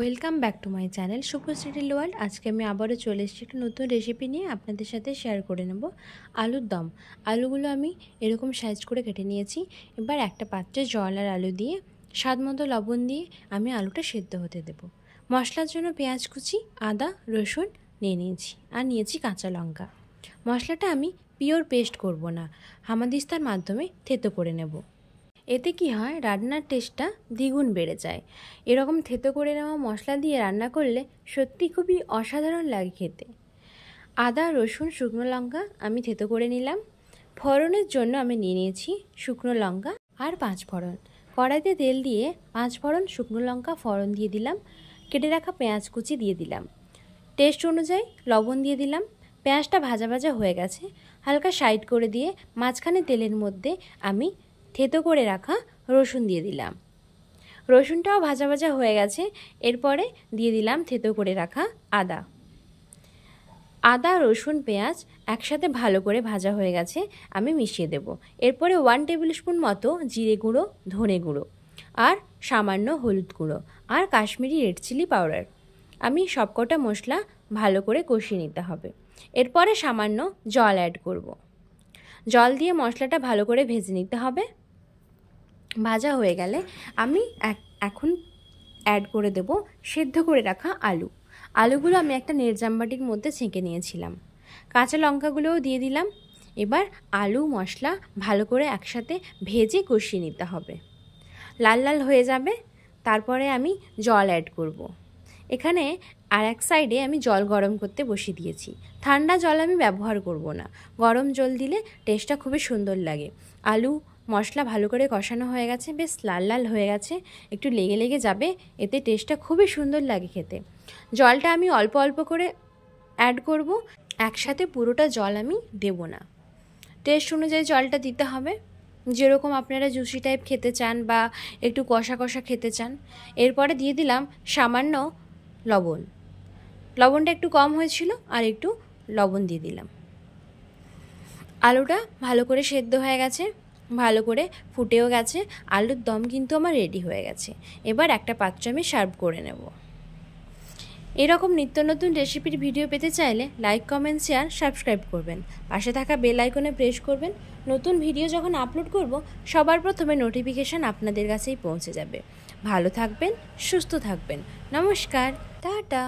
Welcome back to my channel শুভশ্রীটিল world আজকে আমি আবারও চলে এসেছি একটা নতুন রেসিপি নিয়ে আপনাদের সাথে শেয়ার করে নেব আলুর দম আলুগুলো আমি এরকম সাইজ করে কেটে নিয়েছি এবার একটা পাত্রে জল আর আলু দিয়ে স্বাদ মতো লবণ দিয়ে আমি আলুটা সেদ্ধ হতে দেব মশলার জন্য পেঁয়াজ কুচি আদা রসুন নিয়ে নিয়েছি আর নিয়েছি কাঁচা লঙ্কা মশলাটা আমি পিওর পেস্ট করব না হামাদিস্তার মাধ্যমে থেতো করে নেবো এতে কি হয় রান্নার টেস্টটা দ্বিগুণ বেড়ে যায় এরকম থেতো করে নেওয়া মশলা দিয়ে রান্না করলে সত্যি খুবই অসাধারণ লাগে খেতে আদা রসুন শুকনো লঙ্কা আমি থেতো করে নিলাম ফোড়নের জন্য আমি নিয়ে নিয়েছি শুকনো লঙ্কা আর পাঁচ ফোড়ন কড়াইতে তেল দিয়ে পাঁচ ফোড়ন শুকনো লঙ্কা ফোড়ন দিয়ে দিলাম কেটে রাখা পেঁয়াজ কুচি দিয়ে দিলাম টেস্ট অনুযায়ী লবণ দিয়ে দিলাম পেঁয়াজটা ভাজা ভাজা হয়ে গেছে হালকা সাইড করে দিয়ে মাঝখানে তেলের মধ্যে আমি থেতো করে রাখা রসুন দিয়ে দিলাম রসুনটাও ভাজা ভাজা হয়ে গেছে এরপরে দিয়ে দিলাম থেতো করে রাখা আদা আদা রসুন পেঁয়াজ একসাথে ভালো করে ভাজা হয়ে গেছে আমি মিশিয়ে দেব এরপরে ওয়ান টেবিল স্পুন মতো জিরে গুঁড়ো ধনে গুঁড়ো আর সামান্য হলুদ গুঁড়ো আর কাশ্মীরি রেড চিলি পাউডার আমি সবকটা মশলা ভালো করে কষিয়ে নিতে হবে এরপরে সামান্য জল অ্যাড করবো জল দিয়ে মশলাটা ভালো করে ভেজে নিতে হবে ভাজা হয়ে গেলে আমি এখন অ্যাড করে দেব সেদ্ধ করে রাখা আলু আলুগুলো আমি একটা নির্জামবাটির মধ্যে ছেঁকে নিয়েছিলাম কাঁচা লঙ্কাগুলোও দিয়ে দিলাম এবার আলু মশলা ভালো করে একসাথে ভেজে কষিয়ে নিতে হবে লাল লাল হয়ে যাবে তারপরে আমি জল অ্যাড করব। এখানে আর এক সাইডে আমি জল গরম করতে বসিয়ে দিয়েছি ঠান্ডা জল আমি ব্যবহার করব না গরম জল দিলে টেস্টটা খুবই সুন্দর লাগে আলু মশলা ভালো করে কষানো হয়ে গেছে বেশ লাল লাল হয়ে গেছে একটু লেগে লেগে যাবে এতে টেস্টটা খুবই সুন্দর লাগে খেতে জলটা আমি অল্প অল্প করে অ্যাড করব একসাথে পুরোটা জল আমি দেব না টেস্ট অনুযায়ী জলটা দিতে হবে যেরকম আপনারা জুসি টাইপ খেতে চান বা একটু কষা কষা খেতে চান এরপরে দিয়ে দিলাম সামান্য লবণ লবণটা একটু কম হয়েছিল আর একটু লবণ দিয়ে দিলাম আলুটা ভালো করে সেদ্ধ হয়ে গেছে ভালো করে ফুটেও গেছে আলুর দম কিন্তু আমার রেডি হয়ে গেছে এবার একটা পাত্র আমি সার্ভ করে নেব এরকম নিত্য নতুন রেসিপির ভিডিও পেতে চাইলে লাইক কমেন্ট শেয়ার সাবস্ক্রাইব করবেন পাশে থাকা বেল আইকনে প্রেস করবেন নতুন ভিডিও যখন আপলোড করব সবার প্রথমে নোটিফিকেশান আপনাদের কাছেই পৌঁছে যাবে ভালো থাকবেন সুস্থ থাকবেন নমস্কার টাটা